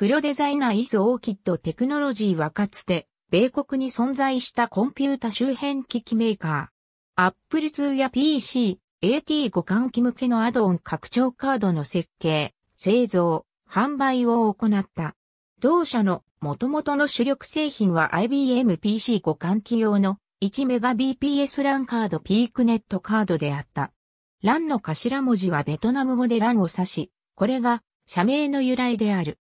プロデザイナーイズオーキッドテクノロジーはかつて、米国に存在したコンピュータ周辺機器メーカー。Apple II や PC、AT 互換機向けのアドオン拡張カードの設計、製造、販売を行った。同社の元々の主力製品は IBM PC 互換機用の 1Mbps ランカードピークネットカードであった。ランの頭文字はベトナム語でランを指し、これが社名の由来である。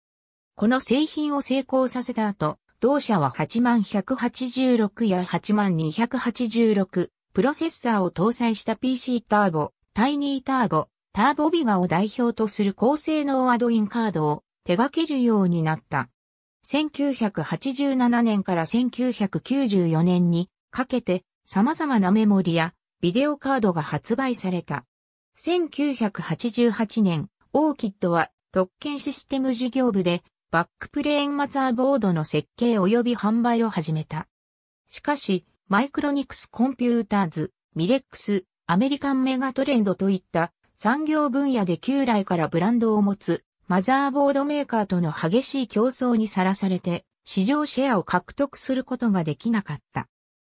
この製品を成功させた後、同社は8186や8286、プロセッサーを搭載した PC ターボ、タイニーターボ、ターボビガを代表とする高性能アドインカードを手掛けるようになった。1987年から1994年にかけて様々なメモリやビデオカードが発売された。1988年、オーキッドは特権システム事業部でバックプレーンマザーボードの設計及び販売を始めた。しかし、マイクロニクスコンピューターズ、ミレックス、アメリカンメガトレンドといった産業分野で旧来からブランドを持つマザーボードメーカーとの激しい競争にさらされて市場シェアを獲得することができなかった。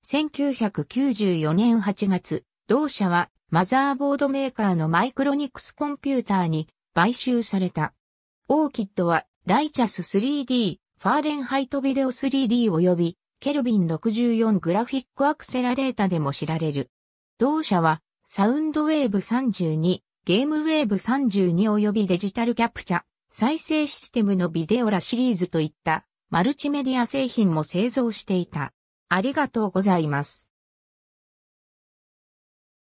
1994年8月、同社はマザーボードメーカーのマイクロニクスコンピューターに買収された。オーキッドはライチャス 3D、ファーレンハイトビデオ 3D 及び、ケルビン64グラフィックアクセラレータでも知られる。同社は、サウンドウェーブ32、ゲームウェーブ32及びデジタルキャプチャ、再生システムのビデオラシリーズといった、マルチメディア製品も製造していた。ありがとうございます。